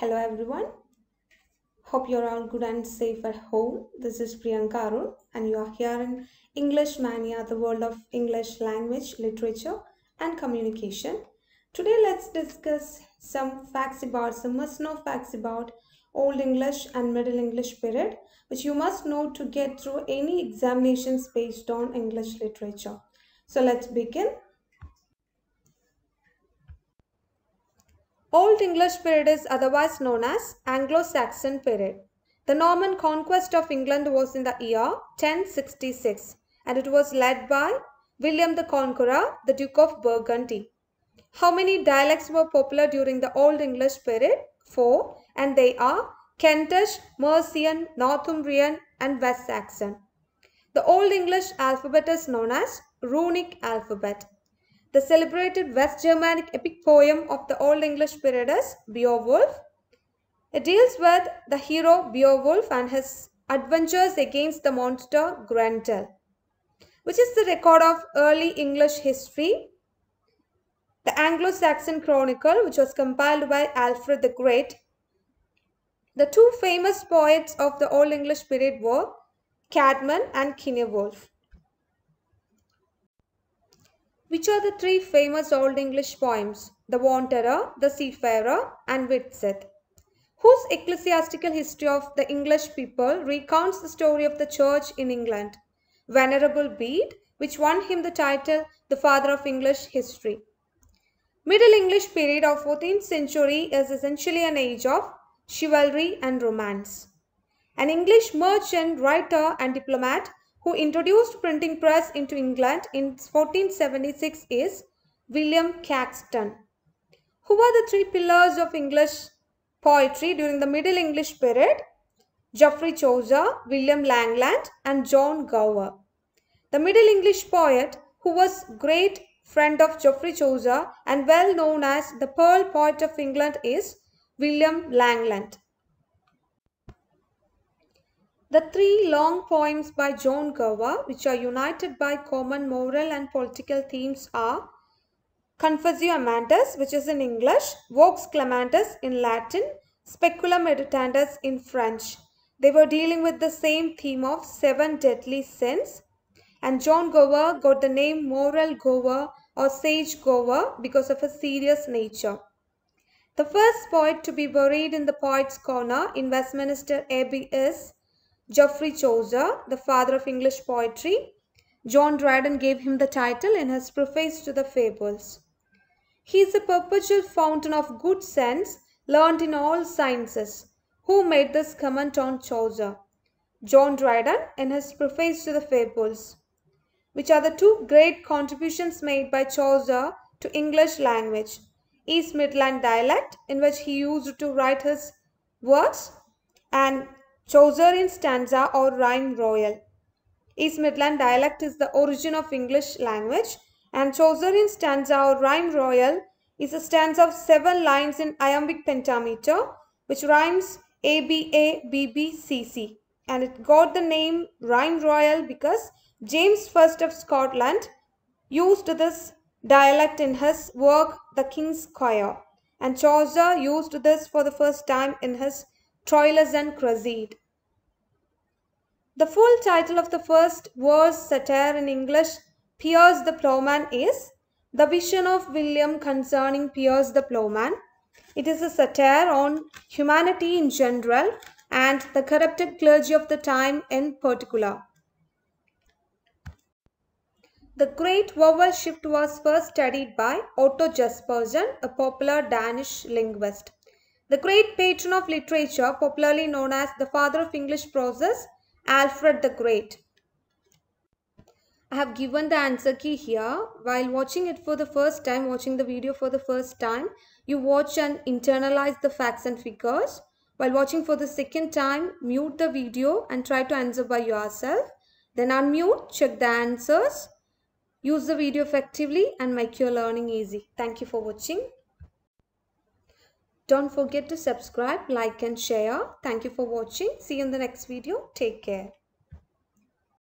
Hello everyone. Hope you're all good and safe at home. This is Priyanka Arun and you are here in English Mania, the world of English language, literature and communication. Today let's discuss some facts about, some must know facts about Old English and Middle English period which you must know to get through any examinations based on English literature. So let's begin. Old English period is otherwise known as Anglo-Saxon period. The Norman conquest of England was in the year 1066 and it was led by William the Conqueror, the Duke of Burgundy. How many dialects were popular during the Old English period? Four and they are Kentish, Mercian, Northumbrian and West Saxon. The Old English alphabet is known as Runic alphabet. The celebrated West Germanic epic poem of the Old English period is Beowulf. It deals with the hero Beowulf and his adventures against the monster Grendel, which is the record of early English history. The Anglo-Saxon Chronicle, which was compiled by Alfred the Great. The two famous poets of the Old English period were Cadman and Cynewulf which are the three famous Old English poems The Wanderer, The Seafarer, and Widsith, whose ecclesiastical history of the English people recounts the story of the Church in England. Venerable Bede, which won him the title the Father of English History. Middle English period of 14th century is essentially an age of chivalry and romance. An English merchant, writer and diplomat who introduced printing press into England in 1476 is William Caxton. Who were the three pillars of English poetry during the Middle English period? Geoffrey Chaucer, William Langland and John Gower. The Middle English poet who was great friend of Geoffrey Chaucer and well known as the Pearl Poet of England is William Langland. The three long poems by John Gower, which are united by common moral and political themes are Confessio Amantis, which is in English, Vox Clamantus in Latin, Speculum Meditandus in French. They were dealing with the same theme of seven deadly sins. And John Gower got the name Moral Gower or Sage Gower because of his serious nature. The first poet to be buried in the Poets' Corner in Westminster Abbey is Geoffrey Chaucer, the father of English poetry. John Dryden gave him the title in his preface to the Fables. He is a perpetual fountain of good sense, learned in all sciences. Who made this comment on Chaucer? John Dryden in his preface to the Fables, which are the two great contributions made by Chaucer to English language. East Midland dialect in which he used to write his works, and Chaucer in stanza or rhyme royal. East Midland dialect is the origin of English language and Chaucer in stanza or rhyme royal is a stanza of seven lines in iambic pentameter which rhymes ABABBCC and it got the name rhyme royal because James I of Scotland used this dialect in his work The King's Choir and Chaucer used this for the first time in his Troilus and Cresside. The full title of the first verse satire in English, Piers the Plowman, is The Vision of William Concerning Piers the Plowman. It is a satire on humanity in general and the corrupted clergy of the time in particular. The great vowel shift was first studied by Otto Jespersen, a popular Danish linguist. The great patron of literature, popularly known as the father of English prose, Alfred the Great. I have given the answer key here. While watching it for the first time, watching the video for the first time, you watch and internalize the facts and figures. While watching for the second time, mute the video and try to answer by yourself. Then unmute, check the answers, use the video effectively and make your learning easy. Thank you for watching. Don't forget to subscribe, like and share. Thank you for watching. See you in the next video. Take care.